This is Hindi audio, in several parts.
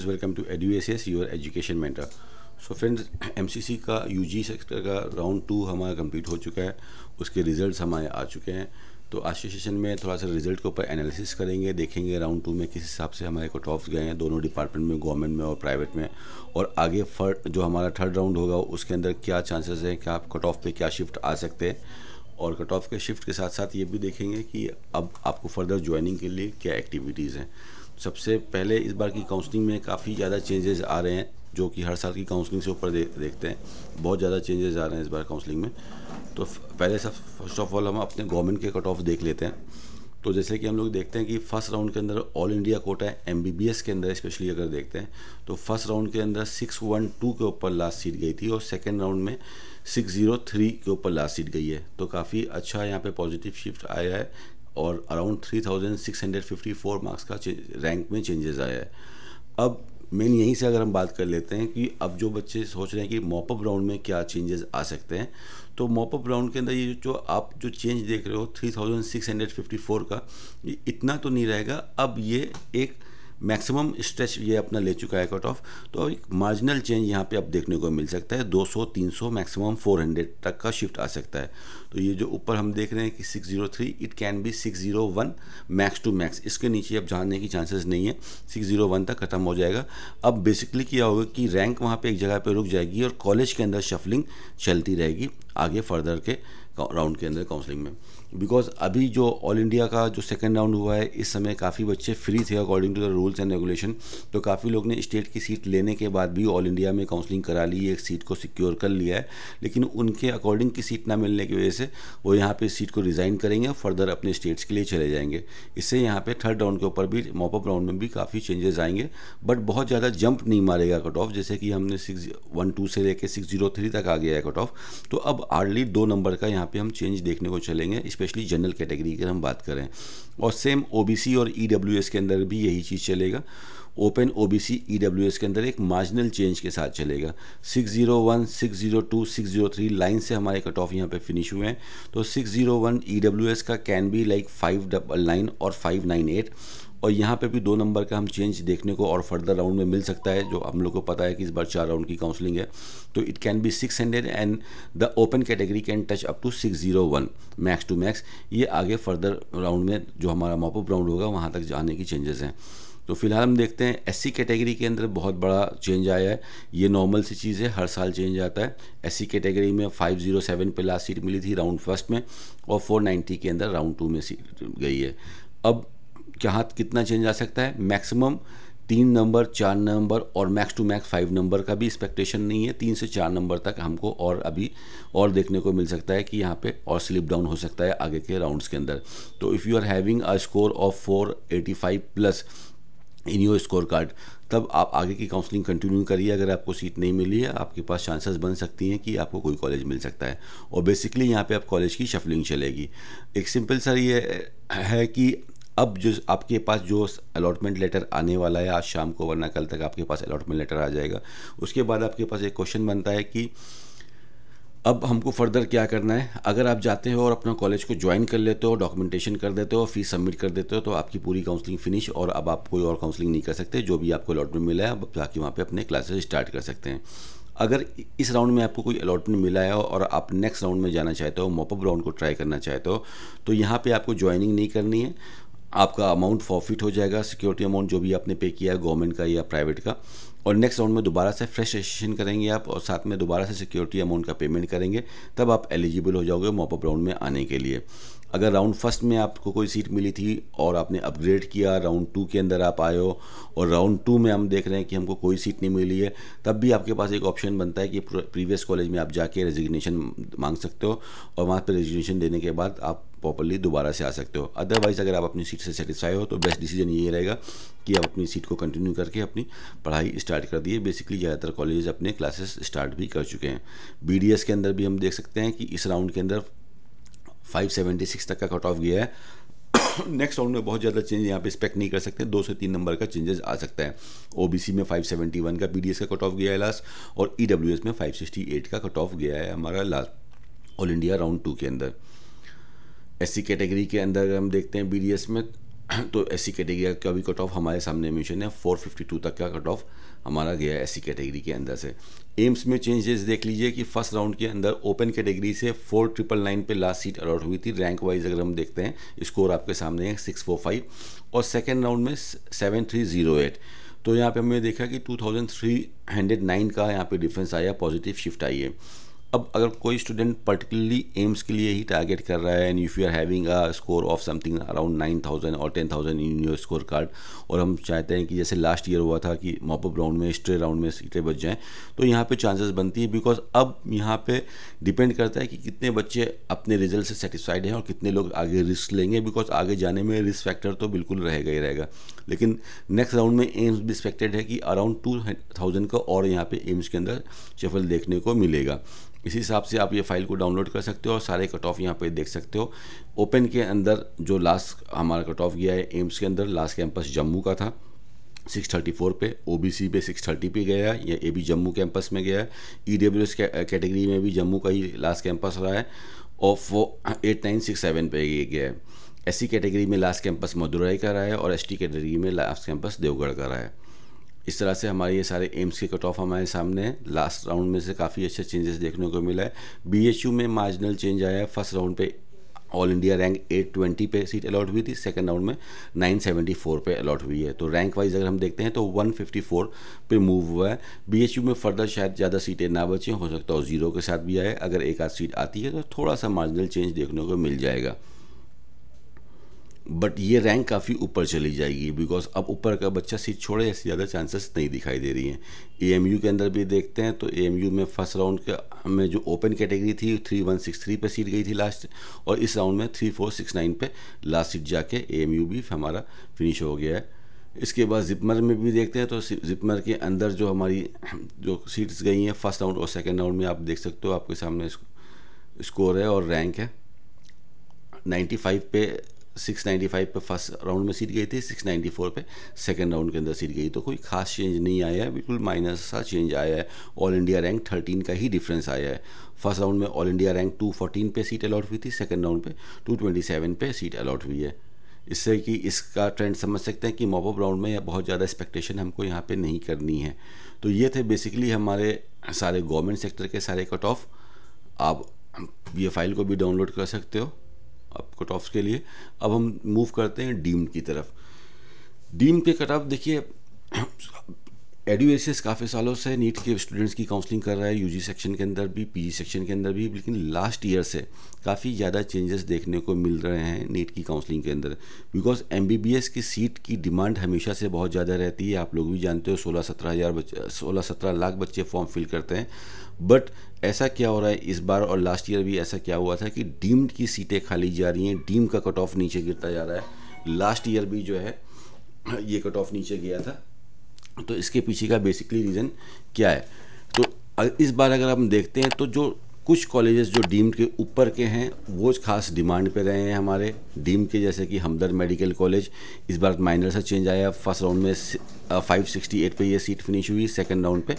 Friends welcome to ed your education mentor so friends MCC का यूजी सेक्टर का राउंड टू हमारा कंप्लीट हो चुका है उसके रिजल्ट्स हमारे आ चुके हैं तो आज के सेशन में थोड़ा सा रिजल्ट के ऊपर एनालिसिस करेंगे देखेंगे राउंड टू में किस हिसाब से हमारे कट ऑफ गए हैं दोनों डिपार्टमेंट में गवर्नमेंट में और प्राइवेट में और आगे फर्ड जो हमारा थर्ड राउंड होगा उसके अंदर क्या चांसेस हैं क्या कट ऑफ पे क्या शिफ्ट आ सकते हैं और कट ऑफ के शिफ्ट के साथ साथ ये भी देखेंगे कि अब आपको फर्दर ज्वाइनिंग के लिए क्या एक्टिविटीज़ हैं सबसे पहले इस बार की काउंसलिंग में काफ़ी ज़्यादा चेंजेस आ रहे हैं जो कि हर साल की काउंसलिंग से ऊपर दे, देखते हैं बहुत ज़्यादा चेंजेस आ रहे हैं इस बार काउंसलिंग में तो पहले सब फर्स्ट ऑफ ऑल हम अपने गवर्नमेंट के कट ऑफ देख लेते हैं तो जैसे कि हम लोग देखते हैं कि फर्स्ट राउंड के अंदर ऑल इंडिया कोटा है एम के अंदर स्पेशली अगर देखते हैं तो फर्स्ट राउंड के अंदर सिक्स वन टू के ऊपर लास्ट सीट गई थी और सेकेंड राउंड में सिक्स जीरो थ्री के ऊपर लास्ट सीट गई है तो काफ़ी अच्छा यहाँ पे पॉजिटिव शिफ्ट आया है और अराउंड 3654 मार्क्स का रैंक में चेंजेस आया है अब मेन यहीं से अगर हम बात कर लेते हैं कि अब जो बच्चे सोच रहे हैं कि मॉपअप राउंड में क्या चेंजेस आ सकते हैं तो मॉपअप राउंड के अंदर ये जो आप जो चेंज देख रहे हो 3654 का ये इतना तो नहीं रहेगा अब ये एक मैक्सिमम स्ट्रेच ये अपना ले चुका है कट ऑफ तो एक मार्जिनल चेंज यहाँ पे आप देखने को मिल सकता है 200 300 मैक्सिमम 400 तक का शिफ्ट आ सकता है तो ये जो ऊपर हम देख रहे हैं कि 603 it can be 601 max to max इसके नीचे अब जाने की चांसेस नहीं है 601 तक ख़त्म हो जाएगा अब बेसिकली क्या होगा कि रैंक वहाँ पर एक जगह पर रुक जाएगी और कॉलेज के अंदर शफलिंग चलती रहेगी आगे फर्दर के राउंड के अंदर काउंसलिंग में बिकॉज अभी जो ऑल इंडिया का जो सेकेंड राउंड हुआ है इस समय काफ़ी बच्चे फ्री थे according to the rules and regulation तो काफ़ी लोग ने स्टेट की सीट लेने के बाद भी ऑल इंडिया में काउंसलिंग करा ली है एक सीट को सिक्योर कर लिया है लेकिन उनके अकॉर्डिंग की सीट ना मिलने की वजह से वो यहाँ पर सीट को रिज़ाइन करेंगे और फर्दर अपने स्टेट्स के लिए चले जाएंगे इससे यहाँ पर थर्ड राउंड के ऊपर भी मॉपअप राउंड में भी काफ़ी चेंजेस आएंगे बट बहुत ज़्यादा जंप नहीं मारेगा कट ऑफ जैसे कि हमने सिक्स वन टू से लेकर सिक्स जीरो थ्री तक आ गया है कट ऑफ तो अब हार्डली दो नंबर का यहाँ यहाँ पे हम चेंज देखने को चलेंगे स्पेशली जनरल कैटेगरी की हम बात करें और सेम ओ और ई e के अंदर भी यही चीज़ चलेगा open O B C E W S के अंदर एक मार्जिनल चेंज के साथ चलेगा six six zero zero one two six zero three line से हमारे कट ऑफ यहाँ पे फिनिश हुए हैं तो six zero one E W S का can be like five double nine और फाइव नाइन एट और यहाँ पे भी दो नंबर का हम चेंज देखने को और फर्दर राउंड में मिल सकता है जो हम लोग को पता है कि इस बार चार राउंड की काउंसलिंग है तो it can be six hundred and the open category can touch up to six zero one max to max ये आगे फर्दर राउंड में जो हमारा मॉपअप राउंड होगा वहाँ तक जाने की चेंजेस हैं तो फिलहाल हम देखते हैं एस कैटेगरी के अंदर बहुत बड़ा चेंज आया है ये नॉर्मल सी चीज़ है हर साल चेंज आता है एस कैटेगरी में 507 पे लास्ट सीट मिली थी राउंड फर्स्ट में और 490 के अंदर राउंड टू में सीट गई है अब कहाँ कितना चेंज आ सकता है मैक्सिमम तीन नंबर चार नंबर और max to max five number का भी एक्सपेक्टेशन नहीं है तीन से चार नंबर तक हमको और अभी और देखने को मिल सकता है कि यहाँ पे और स्लिप डाउन हो सकता है आगे के राउंड्स के अंदर तो if you are having a score of four eighty five plus in your score card तब आप आगे की काउंसलिंग कंटिन्यू करिए अगर आपको सीट नहीं मिली है आपके पास चांसेस बन सकती हैं कि आपको कोई कॉलेज मिल सकता है और बेसिकली यहाँ पे आप कॉलेज की शफलिंग चलेगी एक सिंपल सर ये है कि अब जो आपके पास जो अलॉटमेंट लेटर आने वाला है आज शाम को वरना कल तक आपके पास अलॉटमेंट लेटर आ जाएगा उसके बाद आपके पास एक क्वेश्चन बनता है कि अब हमको फर्दर क्या करना है अगर आप जाते हो और अपना कॉलेज को ज्वाइन कर लेते हो डॉक्यूमेंटेशन कर देते हो फीस सबमिट कर देते हो तो आपकी पूरी काउंसलिंग फिनिश और अब आप कोई और काउंसलिंग नहीं कर सकते जो भी आपको अलॉटमेंट मिला है अब जाके वहाँ पर अपने क्लासेस स्टार्ट कर सकते हैं अगर इस राउंड में आपको कोई अलॉटमेंट मिला है और आप नेक्स्ट राउंड में जाना चाहते हो मॉपअप राउंड को ट्राई करना चाहते हो तो यहाँ पे आपको ज्वाइनिंग नहीं करनी है आपका अमाउंट फॉरफिट हो जाएगा सिक्योरिटी अमाउंट जो भी आपने पे किया है गवर्नमेंट का या प्राइवेट का और नेक्स्ट राउंड में दोबारा से फ्रेश रजिस्ट्रेशन करेंगे आप और साथ में दोबारा से सिक्योरिटी अमाउंट का पेमेंट करेंगे तब आप एलिजिबल हो जाओगे मॉपअप राउंड में आने के लिए अगर राउंड फर्स्ट में आपको कोई सीट मिली थी और आपने अपग्रेड किया राउंड टू के अंदर आप आए हो और राउंड टू में हम देख रहे हैं कि हमको कोई सीट नहीं मिली है तब भी आपके पास एक ऑप्शन बनता है कि प्रीवियस कॉलेज में आप जाके रेजिग्नेशन मांग सकते हो और वहाँ पर रेजिग्नेशन देने के बाद आप प्रॉपरली दोबारा से आ सकते हो अदरवाइज़ अगर आप अपनी सीट से सेटिस्फाई हो तो बेस्ट डिसीजन ये रहेगा कि आप अपनी सीट को कंटिन्यू करके अपनी पढ़ाई स्टार्ट कर दिए बेसिकली ज़्यादातर कॉलेजेस अपने क्लासेस स्टार्ट भी कर चुके हैं बी के अंदर भी हम देख सकते हैं कि इस राउंड के अंदर 576 तक का कट ऑफ गया है नेक्स्ट राउंड में बहुत ज़्यादा चेंज यहाँ पे एक्सपेक्ट नहीं कर सकते दो से तीन नंबर का चेंजेस आ सकता है ओबीसी में 571 का पीडीएस का कट ऑफ गया है लास्ट और ईडब्ल्यूएस e में 568 का कट ऑफ गया है हमारा last all India round two के अंदर एससी कैटेगरी के अंदर हम देखते हैं बीडीएस में तो एस कैटेगरी का भी कट ऑफ हमारे सामने मिशन है फोर फिफ्टी टू तक का कट ऑफ हमारा गया है सी कैटेगरी के अंदर से एम्स में चेंजेस देख लीजिए कि फर्स्ट राउंड के अंदर ओपन कैटेगरी से फोर ट्रिपल नाइन पर लास्ट सीट अलॉट हुई थी रैंक वाइज अगर हम देखते हैं स्कोर आपके सामने है सिक्स फोर फाइव और सेकेंड राउंड में सेवन थ्री जीरो एट तो यहाँ पे हमने देखा कि two thousand three hundred nine का यहाँ पे डिफरेंस आया पॉजिटिव शिफ्ट आई है अब अगर कोई स्टूडेंट पर्टिकुलरली एम्स के लिए ही टारगेट कर रहा है and if you are having a score of something around nine thousand और ten thousand in your score card और हम चाहते हैं कि जैसे लास्ट ईयर हुआ था कि मॉपअप राउंड में स्ट्रे राउंड में सीटें बच जाएँ तो यहाँ पे चांसेस बनती है बिकॉज अब यहाँ पे डिपेंड करता है कि कितने बच्चे अपने रिजल्ट से सेटिस्फाइड हैं और कितने लोग आगे रिस्क लेंगे बिकॉज आगे जाने में रिस्क फैक्टर तो बिल्कुल रहेगा ही रहेगा लेकिन नेक्स्ट राउंड में एम्स भी एक्सपेक्टेड है कि अराउंड टू थाउजेंड का और यहाँ पर एम्स के अंदर सफल देखने को मिलेगा इसी हिसाब से आप ये फाइल को डाउनलोड कर सकते हो और सारे कट ऑफ यहाँ पे देख सकते हो ओपन के अंदर जो लास्ट हमारा कट ऑफ गया है एम्स के अंदर लास्ट कैंपस जम्मू का था 634 पे ओबीसी पे 630 पे गया है या ए बी जम्मू कैंपस में गया है ई डब्ल्यू एस कैटेगरी में भी जम्मू का ही लास्ट कैंपस रहा है और वो एट नाइन सिक्स सेवन पे गया है एस कैटेगरी में लास्ट कैंपस मदुरई का रहा है और एस कैटेगरी में लास्ट कैंपस देवगढ़ का रहा है इस तरह से हमारे ये सारे एम्स के कट ऑफ हमारे सामने हैं लास्ट राउंड में से काफ़ी अच्छे चेंजेस देखने को मिला है यू में मार्जिनल चेंज आया है फर्स्ट राउंड पे ऑल इंडिया रैंक 820 पे सीट अलॉट हुई थी सेकंड राउंड में 974 पे अलॉट हुई है तो रैंक वाइज अगर हम देखते हैं तो 154 पे मूव हुआ है बीएचयू में फर्दर शायद ज़्यादा सीटें ना बचें हो सकता है जीरो के साथ भी आए अगर एक आध सीट आती है तो थोड़ा सा मार्जिनल चेंज देखने को मिल जाएगा बट ये रैंक काफ़ी ऊपर चली जाएगी बिकॉज अब ऊपर का बच्चा सीट छोड़े ऐसे ज़्यादा चांसेस नहीं दिखाई दे रही हैं ए के अंदर भी देखते हैं तो ए में फर्स्ट राउंड का में जो ओपन कैटेगरी थी थ्री वन सिक्स थ्री पर सीट गई थी लास्ट और इस राउंड में थ्री फोर सिक्स नाइन पर लास्ट सीट जाके ए भी हमारा फिनिश हो गया है इसके बाद जिपमर में भी देखते हैं तो जिपमर के अंदर जो हमारी जो सीट्स गई हैं फर्स्ट राउंड और सेकेंड राउंड में आप देख सकते हो आपके सामने स्कोर है और रैंक है 95 पे 695 पे फर्स्ट राउंड में सीट गई थी 694 पे सेकंड राउंड के अंदर सीट गई तो कोई खास चेंज नहीं आया है बिल्कुल माइनस सा चेंज आया है ऑल इंडिया रैंक 13 का ही डिफरेंस आया है फर्स्ट राउंड में ऑल इंडिया रैंक 214 पे सीट अलाउट हुई थी सेकेंड राउंड पे 227 पे सीट अलाउट हुई है इससे कि इसका ट्रेंड समझ सकते हैं कि मॉपअप राउंड में या बहुत ज़्यादा एक्सपेक्टेशन हमको यहाँ पे नहीं करनी है तो ये थे बेसिकली हमारे सारे गवर्नमेंट सेक्टर के सारे कट ऑफ आप ये फाइल को भी डाउनलोड कर सकते हो अब कट ऑफ के लिए अब हम मूव करते हैं डीम की तरफ डीम के कट ऑफ देखिए एडुएसियस काफ़ी सालों से नीट के स्टूडेंट्स की काउंसलिंग कर रहा है यूजी सेक्शन के अंदर भी पीजी सेक्शन के अंदर भी लेकिन लास्ट ईयर से काफ़ी ज़्यादा चेंजेस देखने को मिल रहे हैं नीट की काउंसलिंग के अंदर बिकॉज एम की सीट की डिमांड हमेशा से बहुत ज़्यादा रहती है आप लोग भी जानते हो सोलह सत्रह हज़ार बच्चे सोलह सत्रह लाख बच्चे फॉर्म फिल करते हैं बट ऐसा क्या हो रहा है इस बार और लास्ट ईयर भी ऐसा क्या हुआ था कि डीम्ड की सीटें खाली जा रही हैं डीम का कट ऑफ नीचे गिरता जा रहा है लास्ट ईयर भी जो है ये कट ऑफ नीचे गया था तो इसके पीछे का बेसिकली रीज़न क्या है तो इस बार अगर हम देखते हैं तो जो कुछ कॉलेजेस जो डीम्ड के ऊपर के हैं वो खास डिमांड पे रहे हैं हमारे डीम के जैसे कि हमदर्द मेडिकल कॉलेज इस बार माइनर सा चेंज आया फर्स्ट राउंड में फाइव सिक्सटी एट पर ये सीट फिनिश हुई सेकंड राउंड पे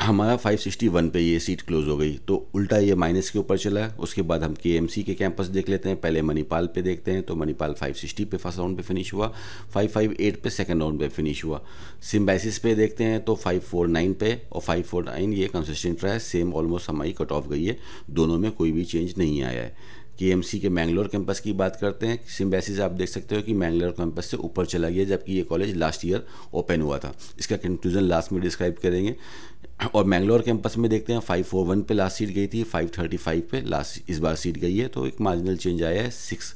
हमारा 561 पे ये सीट क्लोज हो गई तो उल्टा ये माइनस के ऊपर चला उसके बाद हम के के कैंपस देख लेते हैं पहले मणिपाल पे देखते हैं तो मणिपाल 560 पे फर्स्ट राउंड पे फिनिश हुआ 558 पे सेकंड राउंड पे फिनिश हुआ सिम्बैसिस पे देखते हैं तो 549 पे और 549 ये कंसिस्टेंट रहा है सेम ऑलमोस्ट हमारी कट ऑफ गई है दोनों में कोई भी चेंज नहीं आया है के के मैंगलोर कैंपस की बात करते हैं सिम्बेसिस आप देख सकते हो कि मैंगलोर कैंपस से ऊपर चला गया जबकि ये कॉलेज लास्ट ईयर ओपन हुआ था इसका कंक्लूजन लास्ट में डिस्क्राइब करेंगे और मैंगलोर कैंपस में देखते हैं 541 पे लास्ट सीट गई थी 535 पे लास्ट इस बार सीट गई है तो एक मार्जिनल चेंज आया है सिक्स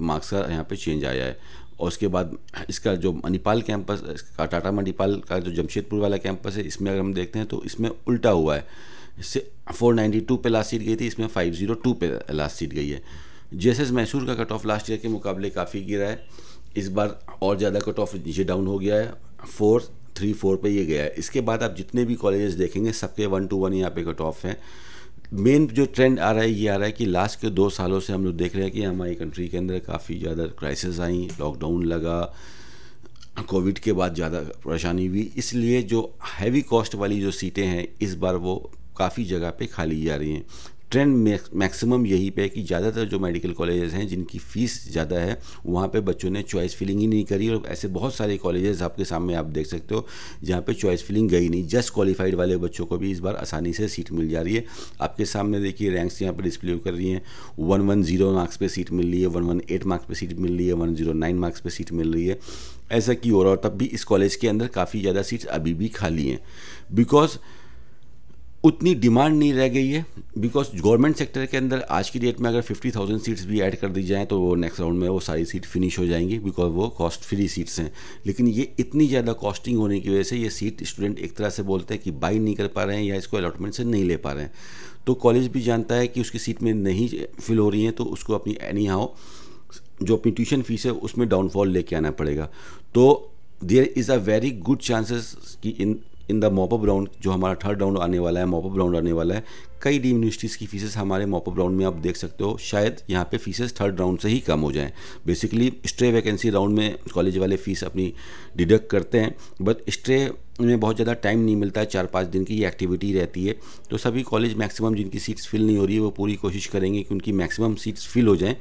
मार्क्स का यहाँ पे चेंज आया है और उसके बाद इसका जो मणिपाल कैंपस का टाटा मणिपाल का जो जमशेदपुर वाला कैंपस है इसमें अगर हम देखते हैं तो इसमें उल्टा हुआ है इससे फोर नाइन्टी टू पे लास्ट सीट गई थी इसमें फाइव जीरो टू पे लास्ट सीट गई है एस मैसूर का कट ऑफ लास्ट ईयर के मुकाबले काफ़ी गिरा है इस बार और ज़्यादा कट ऑफ नीचे डाउन हो गया है फोर थ्री फोर पर ये गया है इसके बाद आप जितने भी कॉलेजेस देखेंगे सबके वन टू वन यहाँ पे कट ऑफ है मेन जो ट्रेंड आ रहा है ये आ रहा है कि लास्ट के दो सालों से हम लोग देख रहे हैं कि हमारी कंट्री के अंदर काफ़ी ज़्यादा क्राइसिस आई लॉकडाउन लगा कोविड के बाद ज़्यादा परेशानी हुई इसलिए जो हैवी कॉस्ट वाली जो सीटें हैं इस बार वो काफ़ी जगह पे खाली जा रही हैं ट्रेंड मैक्सिमम यही पे है कि ज़्यादातर जो मेडिकल कॉलेजेस हैं जिनकी फ़ीस ज़्यादा है वहाँ पे बच्चों ने चॉइस फिलिंग ही नहीं करी और ऐसे बहुत सारे कॉलेजेस आपके सामने आप देख सकते हो जहाँ पे चॉइस फिलिंग गई नहीं जस्ट क्वालिफाइड वाले बच्चों को भी इस बार आसानी से सीट मिल जा रही है आपके सामने देखिए रैंक्स यहाँ पर डिस्प्ले कर रही हैं वन वन जीरो मार्क्स पर सीट मिल रही है वन वन एट मार्क्स पर सीट मिल रही है वन जीरो नाइन मार्क्स पर सीट मिल रही है ऐसा की और तब भी इस कॉलेज के अंदर काफ़ी ज़्यादा सीट्स अभी भी खाली हैं बिकॉज उतनी डिमांड नहीं रह गई है बिकॉज गवर्नमेंट सेक्टर के अंदर आज की डेट में अगर 50,000 सीट्स भी ऐड कर दी जाएँ तो वो नेक्स्ट राउंड में वो सारी सीट फिनिश हो जाएंगी बिकॉज वो कॉस्ट फ्री सीट्स हैं लेकिन ये इतनी ज़्यादा कॉस्टिंग होने की वजह से ये सीट स्टूडेंट एक तरह से बोलते हैं कि बाई नहीं कर पा रहे हैं या इसको अलॉटमेंट से नहीं ले पा रहे हैं तो कॉलेज भी जानता है कि उसकी सीट में नहीं फिल हो रही हैं तो उसको अपनी एनी हाउ जो अपनी ट्यूशन फीस है उसमें डाउनफॉल लेके आना पड़ेगा तो there is a very good chances कि in in the mop up round जो हमारा थर्ड राउंड आने वाला है मॉपअप राउंड आने वाला है कई डीम यूनिवर्सिटीज़ की फीसेस हमारे मॉपअप राउंड में आप देख सकते हो शायद यहाँ पे फीसेस थर्ड राउंड से ही कम हो जाएं बेसिकली स्ट्रे वैकेंसी राउंड में कॉलेज वाले फीस अपनी डिडक्ट करते हैं बट स्ट्रे में बहुत ज़्यादा टाइम नहीं मिलता है चार पाँच दिन की एक्टिविटी रहती है तो सभी कॉलेज मैक्सिमम जिनकी सीट्स फिल नहीं हो रही है वो पूरी कोशिश करेंगे कि उनकी मैक्सिमम सीट्स फिल हो जाएँ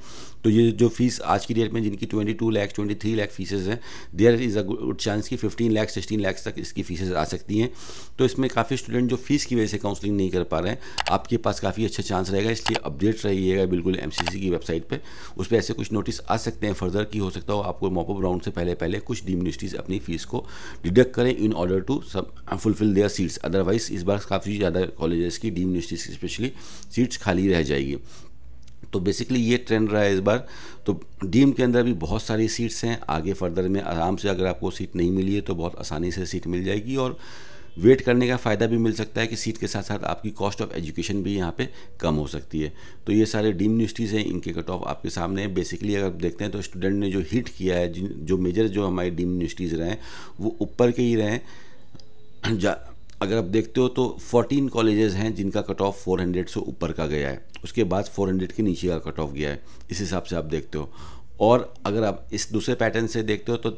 तो ये जो फीस आज की डेट में जिनकी twenty two lakh twenty three lakh fees हैं there is a good chance कि फिफ्टीन लैख सिक्सटीन लैक्स तक इसकी फीसेज आ सकती हैं तो इसमें काफ़ी स्टूडेंट जो फीस की वजह से काउंसलिंग नहीं कर पा रहे हैं आपके पास काफ़ी अच्छा चांस रहेगा इसलिए अपडेट रहिएगा बिल्कुल एम की वेबसाइट पर उस पर ऐसे कुछ नोटिस आ सकते हैं फर्दर की हो सकता हो आपको मॉपअप राउंड से पहले पहले कुछ यूनिवर्सिटीज़ अपनी फ़ीस को डिडक्ट करें इन ऑर्डर टू सब फुलफिल देयर सीट्स अदरवाइज इस बार काफ़ी ज़्यादा कॉलेजेस की डीम यूनिवर्सिटीज़ स्पेशली सीट्स खाली रह जाएगी तो बेसिकली ये ट्रेंड रहा है इस बार तो डीम के अंदर भी बहुत सारी सीट्स हैं आगे फर्दर में आराम से अगर आपको सीट नहीं मिली है तो बहुत आसानी से सीट मिल जाएगी और वेट करने का फ़ायदा भी मिल सकता है कि सीट के साथ साथ आपकी कॉस्ट ऑफ एजुकेशन भी यहाँ पे कम हो सकती है तो ये सारे डीम यूनिवर्सिटीज़ हैं इनके कट ऑफ आपके सामने हैं बेसिकली अगर देखते हैं तो स्टूडेंट ने जो हिट किया है जो मेजर जो हमारे डीम यूनिवर्सिटीज़ रहे हैं वो ऊपर के ही रहें अगर आप देखते हो तो 14 कॉलेजेस हैं जिनका कट ऑफ 400 से ऊपर का गया है उसके बाद 400 के नीचे का कट ऑफ गया है इस हिसाब से आप देखते हो और अगर आप इस दूसरे पैटर्न से देखते हो तो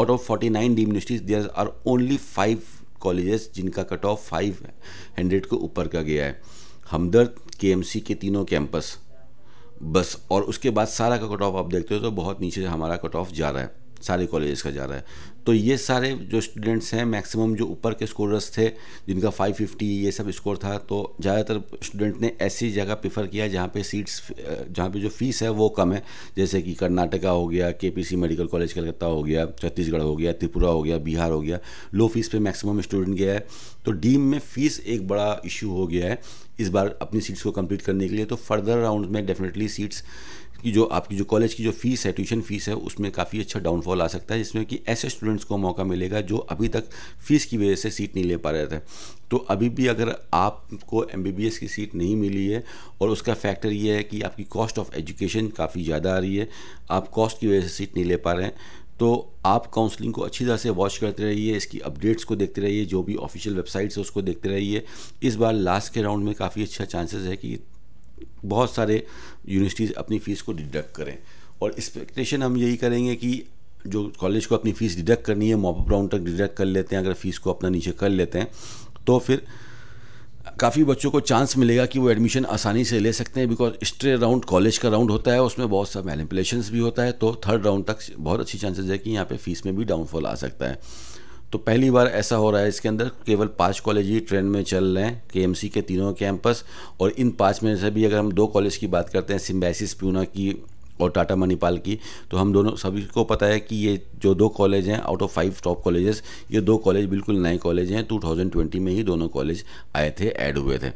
out of 49 nine universities there are only five colleges जिनका कट ऑफ फाइव हंड्रेड के ऊपर का गया है हमदर्द के के तीनों कैंपस बस और उसके बाद सारा का कट ऑफ आप देखते हो तो बहुत नीचे हमारा कट ऑफ जा रहा है सारे कॉलेजेस का जा रहा है तो ये सारे जो स्टूडेंट्स हैं मैक्सिमम जो ऊपर के स्कोरर्स थे जिनका 550 ये सब स्कोर था तो ज़्यादातर स्टूडेंट ने ऐसी जगह प्रेफर किया जहाँ पे सीट्स जहाँ पे जो फीस है वो कम है जैसे कि कर्नाटका हो गया के मेडिकल कॉलेज कलकत्ता हो गया छत्तीसगढ़ हो गया त्रिपुरा हो गया बिहार हो गया लो फीस पर मैक्सिमम स्टूडेंट गया है तो डीम में फ़ीस एक बड़ा इशू हो गया है इस बार अपनी सीट्स को कंप्लीट करने के लिए तो फर्दर राउंड में डेफिनेटली सीट्स कि जो आपकी जो कॉलेज की जो फीस है ट्यूशन फीस है उसमें काफ़ी अच्छा डाउनफॉल आ सकता है जिसमें कि ऐसे स्टूडेंट्स को मौका मिलेगा जो अभी तक फीस की वजह से सीट नहीं ले पा रहे थे तो अभी भी अगर आपको एम की सीट नहीं मिली है और उसका फैक्टर ये है कि आपकी कॉस्ट ऑफ एजुकेशन काफ़ी ज़्यादा आ रही है आप कॉस्ट की वजह से सीट नहीं ले पा रहे हैं तो आप काउंसलिंग को अच्छी तरह से वॉच करते रहिए इसकी अपडेट्स को देखते रहिए जो भी ऑफिशियल वेबसाइट्स है उसको देखते रहिए इस बार लास्ट के राउंड में काफ़ी अच्छा चांसेस है कि बहुत सारे यूनिवर्सिटीज़ अपनी फ़ीस को डिडक्ट करें और एक्सपेक्टेशन हम यही करेंगे कि जो कॉलेज को अपनी फ़ीस डिडक्ट करनी है मॉपअप राउंड तक डिडक्ट कर लेते हैं अगर फ़ीस को अपना नीचे कर लेते हैं तो फिर काफ़ी बच्चों को चांस मिलेगा कि वो एडमिशन आसानी से ले सकते हैं बिकॉज स्ट्रे राउंड कॉलेज का राउंड होता है उसमें बहुत सा मैनिपुलेशन भी होता है तो थर्ड राउंड तक बहुत अच्छी चांसेस है कि यहाँ पे फीस में भी डाउनफॉल आ सकता है तो पहली बार ऐसा हो रहा है इसके अंदर केवल पाँच कॉलेज ही ट्रेंड में चल रहे हैं के के तीनों कैंपस और इन पाँच में से भी अगर हम दो कॉलेज की बात करते हैं सिम्बैसिस प्यूना की और टाटा मणिपाल की तो हम दोनों सभी को पता है कि ये जो दो कॉलेज हैं out of five top colleges ये दो कॉलेज बिल्कुल नए कॉलेज हैं 2020 में ही दोनों कॉलेज आए थे ऐड हुए थे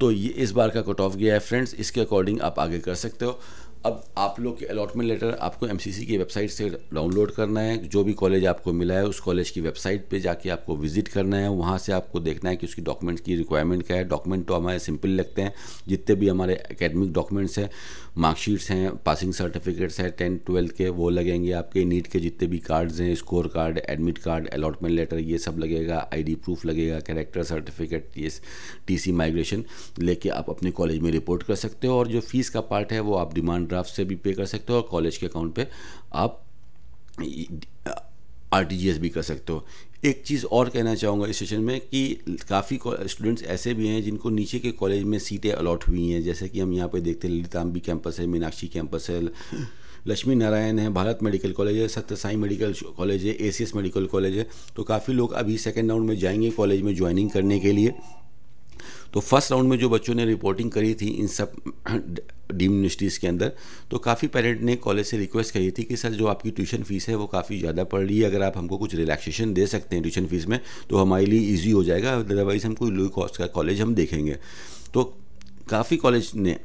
तो ये इस बार का कट ऑफ गया है फ्रेंड्स इसके अकॉर्डिंग आप आगे कर सकते हो अब आप लोग के अलॉटमेंट लेटर आपको एम की वेबसाइट से डाउनलोड करना है जो भी कॉलेज आपको मिला है उस कॉलेज की वेबसाइट पे जाके आपको विजिट करना है वहाँ से आपको देखना है कि उसकी डॉक्यूमेंट्स की रिक्वायरमेंट क्या है डॉक्यूमेंट तो हमारे सिंपल लगते हैं जितने भी हमारे एकेडमिक डॉक्यूमेंट्स हैं मार्कशीट्स हैं पासिंग सर्टिफिकेट्स हैं टेंथ ट्वेल्थ के वो लगेंगे आपके नीट के जितने भी कार्ड्स हैं score card admit card allotment letter ये सब लगेगा आई प्रूफ लगेगा कैरेक्टर सर्टिफिकेट ये टी माइग्रेशन लेके आप अपने कॉलेज में रिपोर्ट कर सकते हो और जो फीस का पार्ट है वो आप डिमांड ड्राफ्ट से भी पे कर सकते हो और कॉलेज के अकाउंट पे आप आर भी कर सकते हो एक चीज़ और कहना चाहूँगा इस सेशन में कि काफ़ी स्टूडेंट्स ऐसे भी हैं जिनको नीचे के कॉलेज में सीटें अलॉट हुई हैं जैसे कि हम यहाँ पे देखते हैं ललिताम्बी कैंपस है मीनाक्षी कैंपस है लक्ष्मी नारायण है भारत मेडिकल कॉलेज है सत्य साई मेडिकल कॉलेज है ए मेडिकल कॉलेज है तो काफ़ी लोग अभी सेकेंड राउंड में जाएंगे कॉलेज में ज्वाइनिंग करने के लिए तो फर्स्ट राउंड में जो बच्चों ने रिपोर्टिंग करी थी इन सब डीम यूनिवर्सिटीज़ के अंदर तो काफ़ी पेरेंट ने कॉलेज से रिक्वेस्ट करी थी कि सर जो आपकी ट्यूशन फ़ीस है वो काफ़ी ज़्यादा पड़ रही है अगर आप हमको कुछ रिलैक्सेशन दे सकते हैं ट्यूशन फ़ीस में तो हमारे लिए ईजी हो जाएगा अदरवाइज़ हम कोई लो कॉस्ट का कॉलेज हम देखेंगे तो काफ़ी कॉलेज ने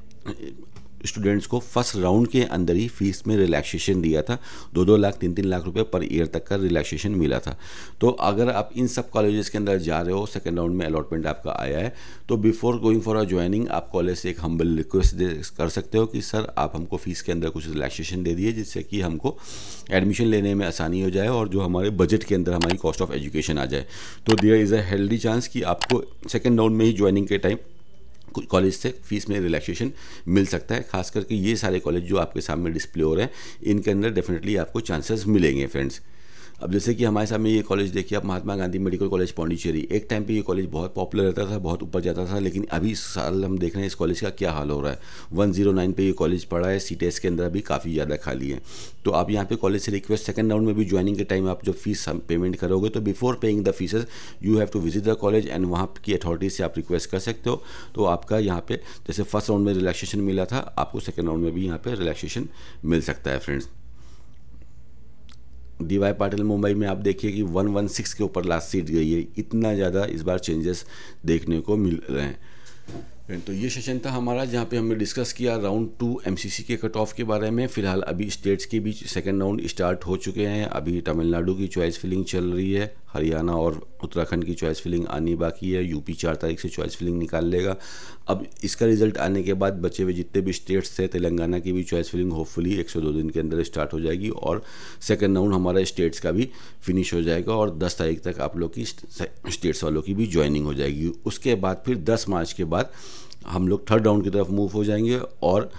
स्टूडेंट्स को फर्स्ट राउंड के अंदर ही फीस में रिलैक्सेशन दिया था दो दो लाख तीन तीन लाख रुपए पर ईयर तक का रिलैक्सेशन मिला था तो अगर आप इन सब कॉलेजेस के अंदर जा रहे हो सेकेंड राउंड में अलॉटमेंट आपका आया है तो before going for a joining आप कॉलेज से एक हम्बल रिक्वेस्ट कर सकते हो कि सर आप हमको फ़ीस के अंदर कुछ रिलैक्सेशन दे दिए जिससे कि हमको एडमिशन लेने में आसानी हो जाए और जो हमारे बजट के अंदर हमारी कॉस्ट ऑफ एजुकेशन आ जाए तो there is a healthy chance कि आपको सेकेंड राउंड में ही ज्वाइनिंग के टाइम कॉलेज से फीस में रिलैक्सेशन मिल सकता है खास करके ये सारे कॉलेज जो आपके सामने डिस्प्ले हो रहे हैं इनके अंदर डेफिनेटली आपको चांसेस मिलेंगे फ्रेंड्स अब जैसे कि हमारे सामने ये कॉलेज देखिए आप महात्मा गांधी मेडिकल कॉलेज पाण्डिचेरी एक टाइम पे ये कॉलेज बहुत पॉपुलर रहता था बहुत ऊपर जाता था लेकिन अभी इस साल हम देख रहे हैं इस कॉलेज का क्या हाल हो रहा है वन जीरो नाइन पर ये कॉलेज पड़ा है सी के अंदर अभी काफ़ी ज़्यादा खाली है तो आप यहाँ पे कॉलेज से रिक्वेस्ट सेकंड राउंड में भी ज्वाइनिंग के टाइम आप जब फीस पेमेंट करोगे तो before paying the fees you have to visit the college and वहाँ की अथॉरिटी से आप रिक्वेस्ट कर सकते हो तो आपका यहाँ पे जैसे फर्स्ट राउंड में रिलैक्सेशन मिला था आपको सेकेंड राउंड में भी यहाँ पर रिलैक्सेशन मिल सकता है friends D Y Patil Mumbai में आप देखिए कि 116 के ऊपर लास्ट सीट गई है इतना ज़्यादा इस बार चेंजेस देखने को मिल रहे हैं तो ये सेशन था हमारा जहाँ पे हमने डिस्कस किया राउंड टू एमसीसी के कट ऑफ के बारे में फिलहाल अभी स्टेट्स के बीच सेकंड राउंड स्टार्ट हो चुके हैं अभी तमिलनाडु की चॉइस फिलिंग चल रही है हरियाणा और उत्तराखंड की चॉइस फिलिंग आनी बाकी है यूपी चार तारीख से चॉइस फिलिंग निकाल लेगा अब इसका रिजल्ट आने के बाद बचे हुए जितने भी स्टेट्स थे तेलंगाना की भी चॉइस फिलिंग होपफुली एक दिन के अंदर स्टार्ट हो जाएगी और सेकेंड राउंड हमारे स्टेट्स का भी फिनिश हो जाएगा और दस तारीख तक आप लोग की स्टेट्स वालों की भी ज्वाइनिंग हो जाएगी उसके बाद फिर दस मार्च के बाद हम लोग थर्ड राउंड की तरफ मूव हो जाएंगे और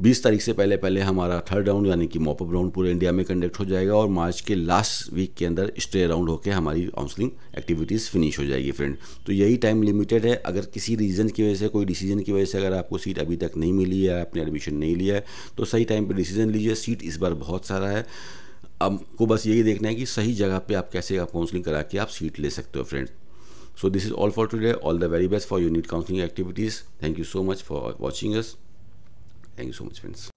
बीस तारीख से पहले पहले हमारा थर्ड राउंड यानी कि मॉपअप राउंड पूरे इंडिया में कंडक्ट हो जाएगा और मार्च के लास्ट वीक के अंदर स्टे राउंड होकर हमारी काउंसलिंग एक्टिविटीज़ फिनिश हो जाएगी फ्रेंड तो यही टाइम लिमिटेड है अगर किसी रीज़न की वजह से कोई डिसीजन की वजह से अगर आपको सीट अभी तक नहीं मिली है आपने एडमिशन नहीं लिया है तो सही टाइम पर डिसीजन लीजिए सीट इस बार बहुत सारा है आपको बस यही देखना है कि सही जगह पर आप कैसे आप काउंसलिंग करा के आप सीट ले सकते हो friend so this is all for today all the very best for unit counselling activities thank you so much for watching us Thank you so much, friends.